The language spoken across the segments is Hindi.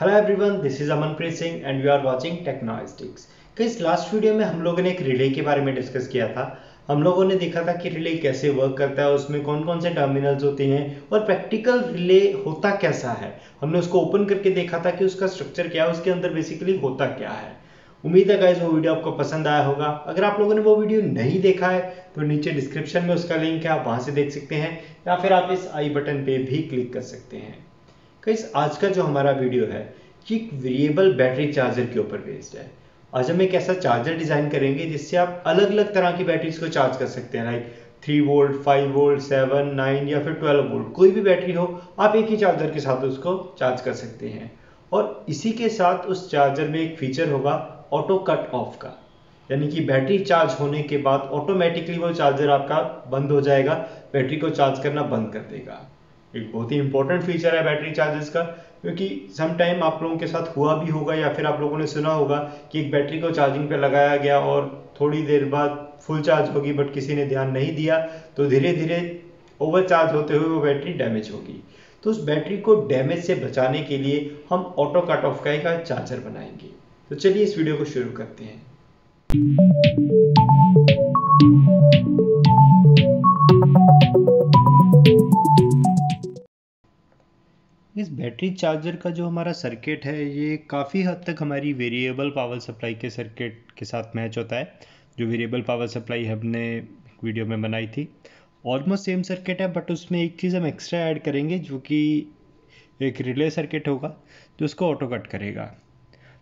hello everyone this is Amanpreet Singh and you are watching Technostics इस लास्ट वीडियो में हम लोगों ने एक रिले के बारे में डिस्कस किया था हम लोगों ने देखा था कि रिले कैसे वर्क करता है उसमें कौन कौन से टर्मिनल्स होते हैं और प्रैक्टिकल रिले होता कैसा है हमने उसको ओपन करके देखा था कि उसका स्ट्रक्चर क्या है उसके अंदर बेसिकली होता क्या है उम्मीद है गाइज वो वीडियो आपको पसंद आया होगा अगर आप लोगों ने वो वीडियो नहीं देखा है तो नीचे डिस्क्रिप्शन में उसका लिंक है आप वहाँ से देख सकते हैं या फिर आप इस आई बटन पे भी क्लिक कर सकते हैं कई आज का जो हमारा वीडियो है ये वेरिएबल बैटरी चार्जर के ऊपर बेस्ड है आज हम एक ऐसा चार्जर डिजाइन करेंगे जिससे आप अलग अलग तरह की बैटरीज को चार्ज कर सकते हैं like three volt five volt seven nine या फिर ट्वेल्व वोल्ट कोई भी बैटरी हो आप एक ही चार्जर के साथ उसको चार्ज कर सकते हैं और इसी के साथ उस चार्जर में एक फीचर होगा ऑटो कट ऑफ का यानी कि बैटरी चार्ज होने के बाद ऑटोमेटिकली वो चार्जर आपका बंद हो जाएगा बैटरी को चार्ज करना बंद कर देगा एक बहुत ही इंपॉर्टेंट फीचर है बैटरी चार्जेस का क्योंकि सम टाइम आप लोगों के साथ हुआ भी होगा या फिर आप लोगों ने सुना होगा कि एक बैटरी को चार्जिंग पे लगाया गया और थोड़ी देर बाद फुल चार्ज होगी बट किसी ने ध्यान नहीं दिया तो धीरे धीरे ओवर चार्ज होते हुए वो बैटरी डैमेज होगी तो उस बैटरी को डैमेज से बचाने के लिए हम ऑटो कट ऑफ का एक चार्जर बनाएंगे तो चलिए इस वीडियो को शुरू करते हैं बैटरी चार्जर का जो हमारा सर्किट है ये काफ़ी हद तक हमारी वेरिएबल पावर सप्लाई के सर्किट के साथ मैच होता है जो वेरिएबल पावर सप्लाई हमने वीडियो में बनाई थी ऑलमोस्ट सेम सर्किट है बट उसमें एक चीज़ हम एक्स्ट्रा ऐड करेंगे जो कि एक रिले सर्किट होगा जो उसको ऑटो कट करेगा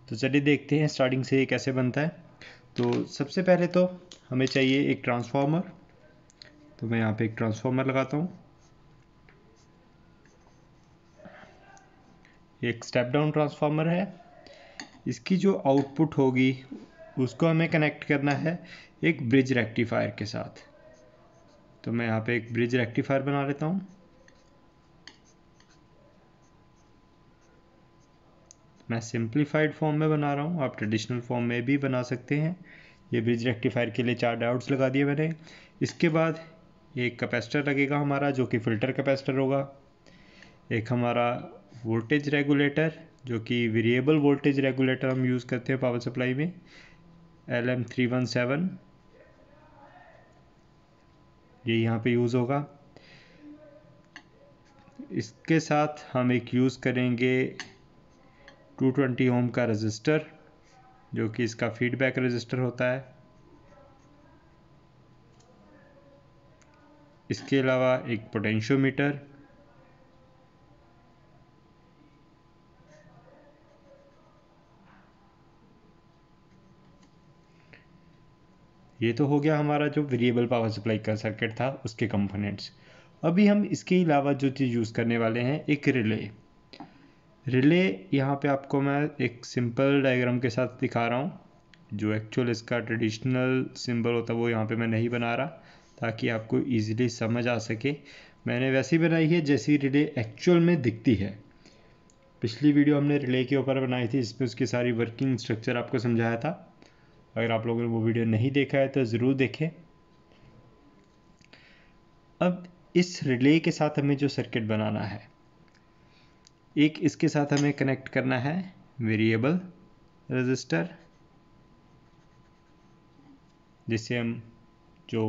तो चलिए देखते हैं स्टार्टिंग से ये कैसे बनता है तो सबसे पहले तो हमें चाहिए एक ट्रांसफार्मर तो मैं यहाँ पे एक ट्रांसफार्मर लगाता हूँ एक स्टेप डाउन ट्रांसफार्मर है इसकी जो आउटपुट होगी उसको हमें कनेक्ट करना है एक ब्रिज रेक्टिफायर के साथ तो मैं यहाँ पे एक ब्रिज रेक्टिफायर बना लेता हूँ मैं सिंप्लीफाइड फॉर्म में बना रहा हूँ आप ट्रेडिशनल फॉर्म में भी बना सकते हैं ये ब्रिज रेक्टिफायर के लिए चार डाउट्स लगा दिए मैंने इसके बाद एक कैपेसिटर लगेगा हमारा जो कि फ़िल्टर कैपेसिटर होगा एक हमारा वोल्टेज रेगुलेटर जो कि वेरिएबल वोल्टेज रेगुलेटर हम यूज़ करते हैं पावर सप्लाई में L M three one seven ये यहाँ पे यूज़ होगा इसके साथ हम एक यूज़ करेंगे 220 ओम का रजिस्टर जो कि इसका फीडबैक रजिस्टर होता है इसके अलावा एक पोटेंशियोमीटर ये तो हो गया हमारा जो वेरिएबल पावर सप्लाई का सर्किट था उसके कंपोनेंट्स अभी हम इसके अलावा जो चीज़ यूज़ करने वाले हैं एक रिले रिले यहाँ पे आपको मैं एक सिंपल डायग्राम के साथ दिखा रहा हूँ जो एक्चुअल इसका ट्रेडिशनल सिंबल होता है वो यहाँ पे मैं नहीं बना रहा ताकि आपको इजीली समझ आ सके मैंने वैसी बनाई है जैसी रिले एक्चुअल में दिखती है पिछली वीडियो हमने रिले के ऊपर बनाई थी जिसमें उसकी सारी वर्किंग स्ट्रक्चर आपको समझाया था अगर आप लोगों ने वो वीडियो नहीं देखा है तो ज़रूर देखें अब इस रिले के साथ हमें जो सर्किट बनाना है एक इसके साथ हमें कनेक्ट करना है वेरिएबल रजिस्टर जिससे हम जो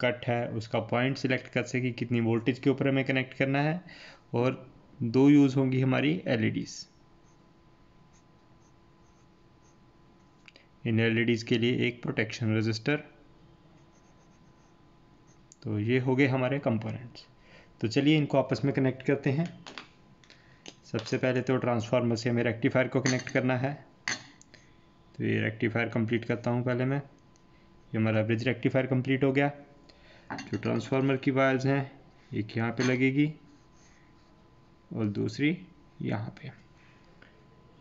कट है उसका पॉइंट सिलेक्ट कर सकें कितनी वोल्टेज के ऊपर हमें कनेक्ट करना है और दो यूज़ होंगी हमारी एलईडीज़ इन एल के लिए एक प्रोटेक्शन रजिस्टर तो ये हो गए हमारे कंपोनेंट्स तो चलिए इनको आपस में कनेक्ट करते हैं सबसे पहले तो ट्रांसफार्मर से हमें रेक्टिफायर को कनेक्ट करना है तो ये रेक्टिफायर कंप्लीट करता हूँ पहले मैं ये हमारा ब्रिज रेक्टिफायर कंप्लीट हो गया जो ट्रांसफार्मर की वायर्स हैं एक यहाँ पे लगेगी और दूसरी यहाँ पे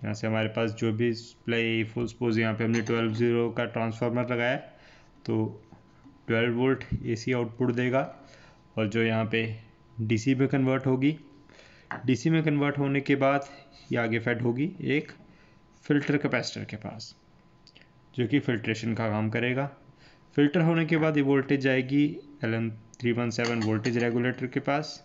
यहाँ से हमारे पास जो भी सप्लाई फुल सपोज यहाँ पे हमने ट्वेल्व ज़ीरो का ट्रांसफार्मर लगाया तो ट्वेल्व वोल्ट एसी आउटपुट देगा और जो यहाँ पे डीसी में कन्वर्ट होगी डीसी में कन्वर्ट होने के बाद ये आगे फेड होगी एक फ़िल्टर कैपेसिटर के पास जो कि फ़िल्ट्रेशन का काम करेगा फ़िल्टर होने के बाद ये वोल्टेज जाएगी L three one seven voltage regulator के पास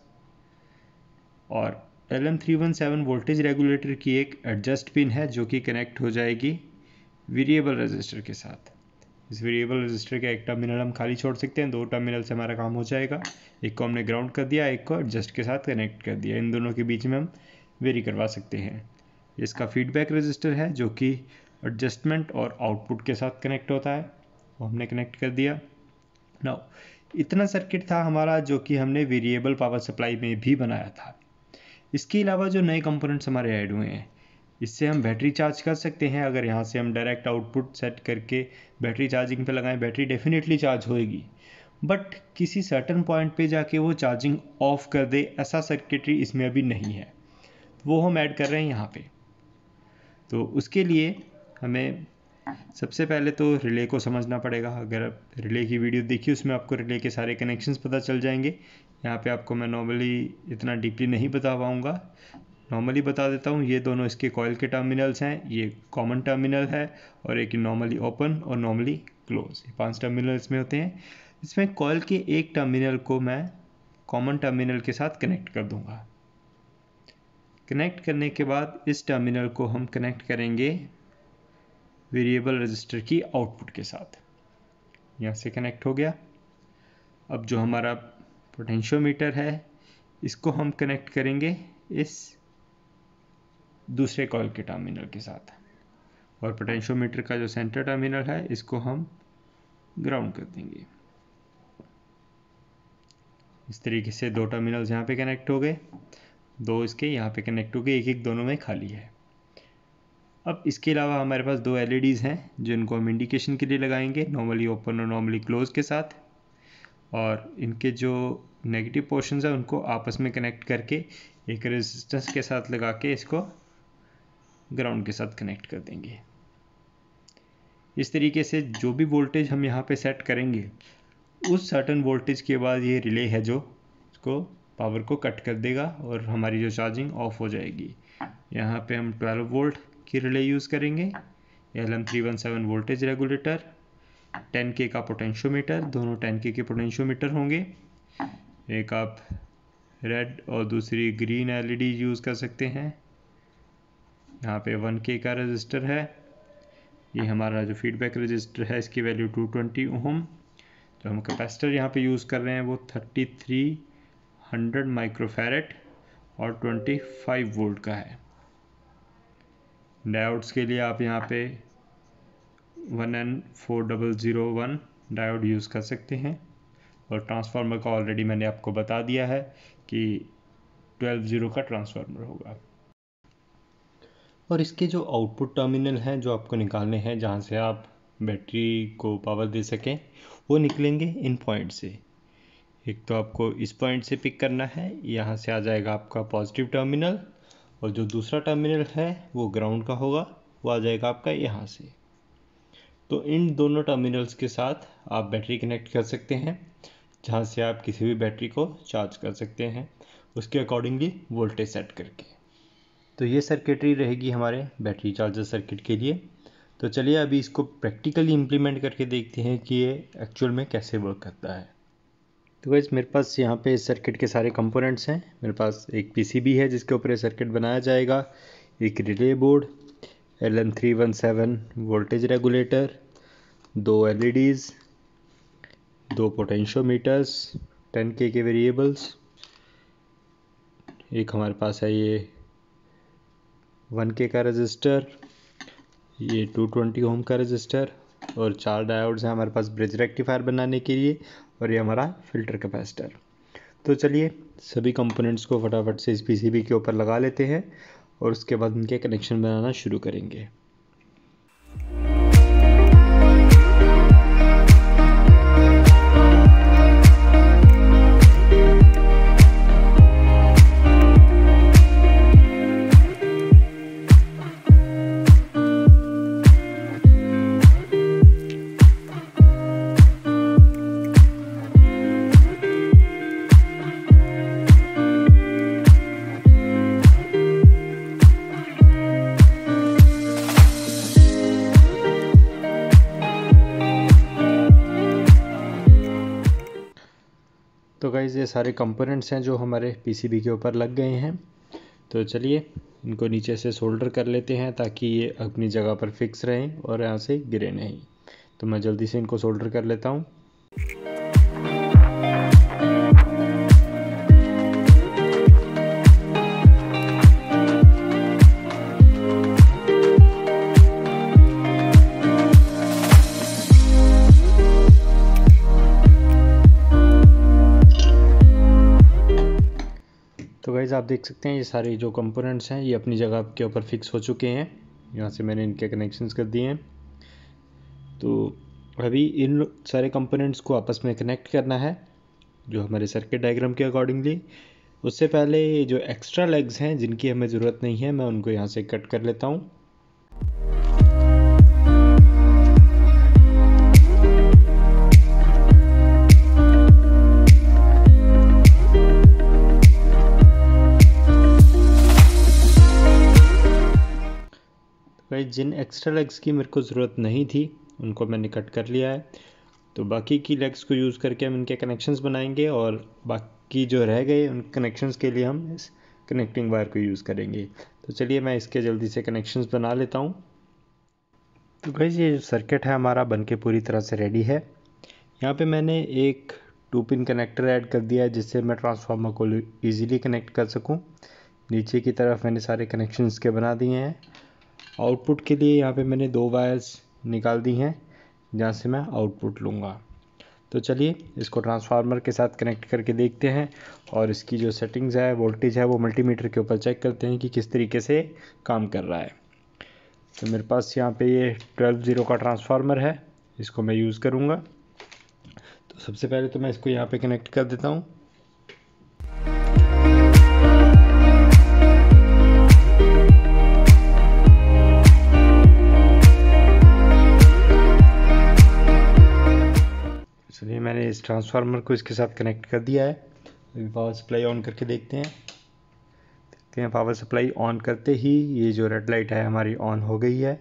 और L M three one seven voltage regulator की एक एडजस्ट पिन है जो कि कनेक्ट हो जाएगी वेरिएबल रजिस्टर के साथ इस वेरिएबल रजिस्टर का एक टर्मिनल हम खाली छोड़ सकते हैं दो टर्मिनल से हमारा काम हो जाएगा एक को हमने ग्राउंड कर दिया एक को एडजस्ट के साथ कनेक्ट कर दिया इन दोनों के बीच में हम वेरी करवा सकते हैं इसका फीडबैक रजिस्टर है जो कि एडजस्टमेंट और आउटपुट के साथ कनेक्ट होता है वो हमने कनेक्ट कर दिया नाउ इतना सर्किट था हमारा जो कि हमने वेरिएबल पावर सप्लाई में भी बनाया था इसके अलावा जो नए कंपोनेंट्स हमारे ऐड हुए हैं इससे हम बैटरी चार्ज कर सकते हैं अगर यहाँ से हम डायरेक्ट आउटपुट सेट करके बैटरी चार्जिंग पे लगाएं बैटरी डेफिनेटली चार्ज होएगी बट किसी सर्टन पॉइंट पे जाके वो चार्जिंग ऑफ कर दे ऐसा सर्किटरी इसमें अभी नहीं है वो हम ऐड कर रहे हैं यहाँ पे तो उसके लिए हमें सबसे पहले तो रिले को समझना पड़ेगा अगर आप रिले की वीडियो देखिए उसमें आपको रिले के सारे कनेक्शंस पता चल जाएंगे यहाँ पे आपको मैं नॉर्मली इतना डीपली नहीं बता पाऊँगा नॉर्मली बता देता हूँ ये दोनों इसके कॉयल के टर्मिनल्स हैं ये कॉमन टर्मिनल है और एक नॉर्मली ओपन और नॉर्मली क्लोज ये पांच टर्मिनल इसमें होते हैं इसमें कॉयल के एक टर्मिनल को मैं कॉमन टर्मिनल के साथ कनेक्ट कर दूँगा कनेक्ट करने के बाद इस टर्मिनल को हम कनेक्ट करेंगे वेरिएबल रजिस्टर की आउटपुट के साथ यहाँ से कनेक्ट हो गया अब जो हमारा पोटेंशियोमीटर है इसको हम कनेक्ट करेंगे इस दूसरे कॉल के टर्मिनल के साथ और पोटेंशियोमीटर का जो सेंटर टर्मिनल है इसको हम ग्राउंड कर देंगे इस तरीके से दो टर्मिनल्स यहाँ पे कनेक्ट हो गए दो इसके यहाँ पे कनेक्ट हो गए एक एक दोनों में खाली है अब इसके अलावा हमारे पास दो एलईडीज़ e हैं जिनको हम इंडिकेशन के लिए लगाएंगे नॉर्मली ओपन और नॉर्मली क्लोज के साथ और इनके जो नेगेटिव पोर्शंस हैं उनको आपस में कनेक्ट करके एक रेजिस्टेंस के साथ लगा के इसको ग्राउंड के साथ कनेक्ट कर देंगे इस तरीके से जो भी वोल्टेज हम यहाँ पे सेट करेंगे उस सर्टन वोल्टेज के बाद ये रिले है जो इसको पावर को कट कर देगा और हमारी जो चार्जिंग ऑफ हो जाएगी यहाँ पे हम 12 वोल्ट की रिले यूज़ करेंगे L M three one seven voltage regulator ten K का पोटेंशियोमीटर दोनों टेन के के पोटेंशियोमीटर होंगे एक आप रेड और दूसरी ग्रीन एलईडी यूज़ कर सकते हैं यहाँ पे वन के का रजिस्टर है ये हमारा जो फीडबैक रजिस्टर है इसकी वैल्यू टू ट्वेंटी ओम तो हम कैपेसिटर यहाँ पे यूज़ कर रहे हैं वो थर्टी थ्री हंड्रेड माइक्रोफेरेट और ट्वेंटी फाइव वोल्ट का है डायोड्स के लिए आप यहाँ पे one N four double zero one diode use कर सकते हैं और ट्रांसफार्मर का ऑलरेडी मैंने आपको बता दिया है कि ट्वेल्व ज़ीरो का ट्रांसफार्मर होगा और इसके जो आउटपुट टर्मिनल हैं जो आपको निकालने हैं जहाँ से आप बैटरी को पावर दे सकें वो निकलेंगे इन पॉइंट से एक तो आपको इस पॉइंट से पिक करना है यहाँ से आ जाएगा आपका पॉजिटिव टर्मिनल और जो दूसरा टर्मिनल है वो ग्राउंड का होगा वो आ जाएगा आपका यहाँ से तो इन दोनों टर्मिनल्स के साथ आप बैटरी कनेक्ट कर सकते हैं जहाँ से आप किसी भी बैटरी को चार्ज कर सकते हैं उसके अकॉर्डिंगली वोल्टेज सेट करके तो ये सर्किटरी रहेगी हमारे बैटरी चार्जर सर्किट के लिए तो चलिए अभी इसको प्रैक्टिकली इम्प्लीमेंट करके देखते हैं कि ये एक्चुअल में कैसे वर्क करता है तो वैसे मेरे पास यहाँ पे सर्किट के सारे कंपोनेंट्स हैं मेरे पास एक पीसीबी है जिसके ऊपर ये सर्किट बनाया जाएगा एक relay board L N three one seven voltage regulator दो एलईडीज e दो पोटेंशियोमीटर्स टेन के के वेरिएबल्स एक हमारे पास है ये के का रजिस्टर ये 220 होम का रजिस्टर और चार डायोड्स हैं हमारे पास ब्रिज रेक्टिफायर बनाने के लिए और ये हमारा फिल्टर कैपेसिटर तो चलिए सभी कंपोनेंट्स को फटाफट से इस पीसीबी के ऊपर लगा लेते हैं और उसके बाद उनके कनेक्शन बनाना शुरू करेंगे तो गाइज़ ये सारे कंपोनेंट्स हैं जो हमारे पीसीबी के ऊपर लग गए हैं तो चलिए इनको नीचे से सोल्डर कर लेते हैं ताकि ये अपनी जगह पर फिक्स रहें और यहाँ से गिरे नहीं तो मैं जल्दी से इनको सोल्डर कर लेता हूँ आप देख सकते हैं ये सारे जो कंपोनेंट्स हैं ये अपनी जगह के ऊपर फिक्स हो चुके हैं यहाँ से मैंने इनके कनेक्शंस कर दिए हैं तो अभी इन सारे कंपोनेंट्स को आपस में कनेक्ट करना है जो हमारे सर्किट डायग्राम के अकॉर्डिंगली उससे पहले जो एक्स्ट्रा लेग्स हैं जिनकी हमें ज़रूरत नहीं है मैं उनको यहाँ से कट कर लेता हूँ गाइस जिन एक्स्ट्रा लेग्स की मेरे को ज़रूरत नहीं थी उनको मैंने कट कर लिया है तो बाकी की लेग्स को यूज़ करके हम इनके कनेक्शंस बनाएंगे और बाकी जो रह गए उन कनेक्शंस के लिए हम इस कनेक्टिंग वायर को यूज़ करेंगे तो चलिए मैं इसके जल्दी से कनेक्शंस बना लेता हूँ तो भाई ये जो सर्किट है हमारा बन के पूरी तरह से रेडी है यहाँ पे मैंने एक टू पिन कनेक्टर ऐड कर दिया है जिससे मैं ट्रांसफार्मर को ईज़िली कनेक्ट कर सकूँ नीचे की तरफ मैंने सारे कनेक्शन के बना दिए हैं आउटपुट के लिए यहाँ पे मैंने दो वायर्स निकाल दी हैं जहाँ से मैं आउटपुट लूँगा तो चलिए इसको ट्रांसफार्मर के साथ कनेक्ट करके देखते हैं और इसकी जो सेटिंग्स है वोल्टेज है वो मल्टीमीटर के ऊपर चेक करते हैं कि किस तरीके से काम कर रहा है तो मेरे पास यहाँ पे ये ट्वेल्व ज़ीरो का ट्रांसफार्मर है इसको मैं यूज़ करूँगा तो सबसे पहले तो मैं इसको यहाँ पे कनेक्ट कर देता हूँ चलिए मैंने इस ट्रांसफार्मर को इसके साथ कनेक्ट कर दिया है अभी पावर सप्लाई ऑन करके देखते हैं देखते हैं पावर सप्लाई ऑन करते ही ये जो रेड लाइट है हमारी ऑन हो गई है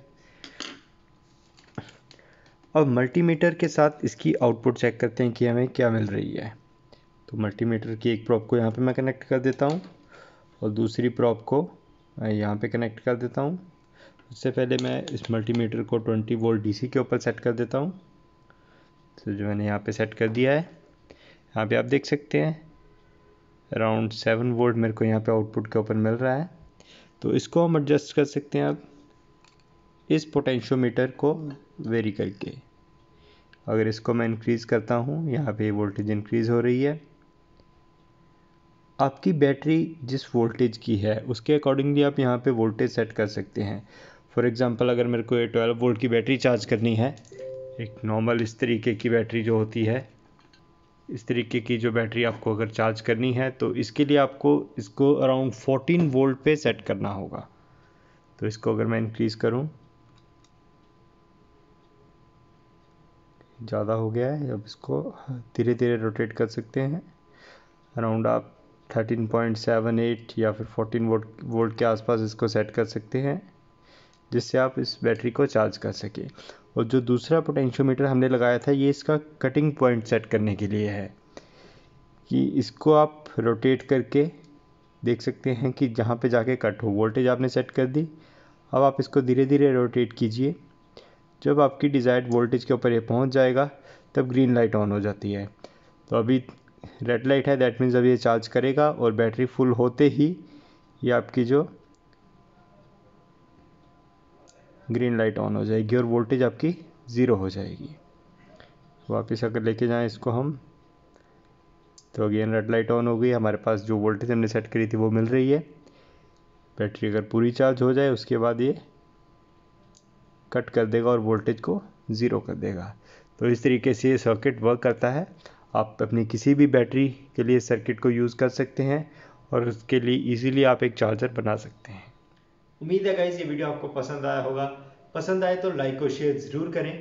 अब मल्टीमीटर के साथ इसकी आउटपुट चेक करते हैं कि हमें क्या मिल रही है तो मल्टीमीटर की एक प्रॉप को यहाँ पे मैं कनेक्ट कर देता हूँ और दूसरी प्रॉप को मैं यहाँ पे कनेक्ट कर देता हूँ उससे पहले मैं इस मल्टीमीटर को 20 वोल्ट डीसी के ऊपर सेट कर देता हूँ तो जो मैंने यहाँ पे सेट कर दिया है यहाँ पे आप देख सकते हैं अराउंड सेवन वोल्ट मेरे को यहाँ पे आउटपुट के ऊपर मिल रहा है तो इसको हम एडजस्ट कर सकते हैं आप इस पोटेंशियोमीटर को वेरी करके अगर इसको मैं इंक्रीज़ करता हूँ यहाँ पे वोल्टेज इंक्रीज़ हो रही है आपकी बैटरी जिस वोल्टेज की है उसके अकॉर्डिंगली आप यहाँ पे वोल्टेज सेट कर सकते हैं फॉर एग्ज़ाम्पल अगर मेरे को ये ट्वेल्व वोल्ट की बैटरी चार्ज करनी है एक नॉर्मल इस तरीके की बैटरी जो होती है इस तरीके की जो बैटरी आपको अगर चार्ज करनी है तो इसके लिए आपको इसको अराउंड 14 वोल्ट पे सेट करना होगा तो इसको अगर मैं इंक्रीज़ करूं ज़्यादा हो गया है अब इसको धीरे धीरे रोटेट कर सकते हैं अराउंड आप 13.78 या फिर 14 वोल्ट वोल्ट के आसपास इसको सेट कर सकते हैं जिससे आप इस बैटरी को चार्ज कर सकें और जो दूसरा पोटेंशियोमीटर हमने लगाया था ये इसका कटिंग पॉइंट सेट करने के लिए है कि इसको आप रोटेट करके देख सकते हैं कि जहाँ पे जाके कट हो वोल्टेज आपने सेट कर दी अब आप इसको धीरे धीरे रोटेट कीजिए जब आपकी डिज़ायर्ड वोल्टेज के ऊपर ये पहुँच जाएगा तब ग्रीन लाइट ऑन हो जाती है तो अभी रेड लाइट है दैट मीन्स अभी ये चार्ज करेगा और बैटरी फुल होते ही ये आपकी जो ग्रीन लाइट ऑन हो जाएगी और वोल्टेज आपकी ज़ीरो हो जाएगी वापस अगर लेके जाएं इसको हम तो अगेन रेड लाइट ऑन हो गई हमारे पास जो वोल्टेज हमने सेट करी थी वो मिल रही है बैटरी अगर पूरी चार्ज हो जाए उसके बाद ये कट कर देगा और वोल्टेज को ज़ीरो कर देगा तो इस तरीके से ये सर्किट वर्क करता है आप अपनी किसी भी बैटरी के लिए सर्किट को यूज़ कर सकते हैं और उसके लिए ईजीली आप एक चार्जर बना सकते हैं उम्मीद है गाइज ये वीडियो आपको पसंद आया होगा पसंद आए तो लाइक और शेयर ज़रूर करें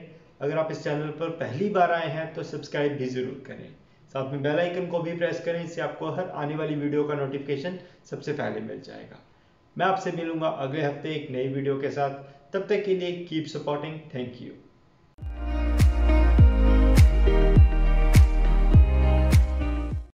अगर आप इस चैनल पर पहली बार आए हैं तो सब्सक्राइब भी ज़रूर करें साथ में बेल आइकन को भी प्रेस करें इससे आपको हर आने वाली वीडियो का नोटिफिकेशन सबसे पहले मिल जाएगा मैं आपसे मिलूंगा अगले हफ्ते एक नई वीडियो के साथ तब तक के लिए कीप सपोर्टिंग थैंक यू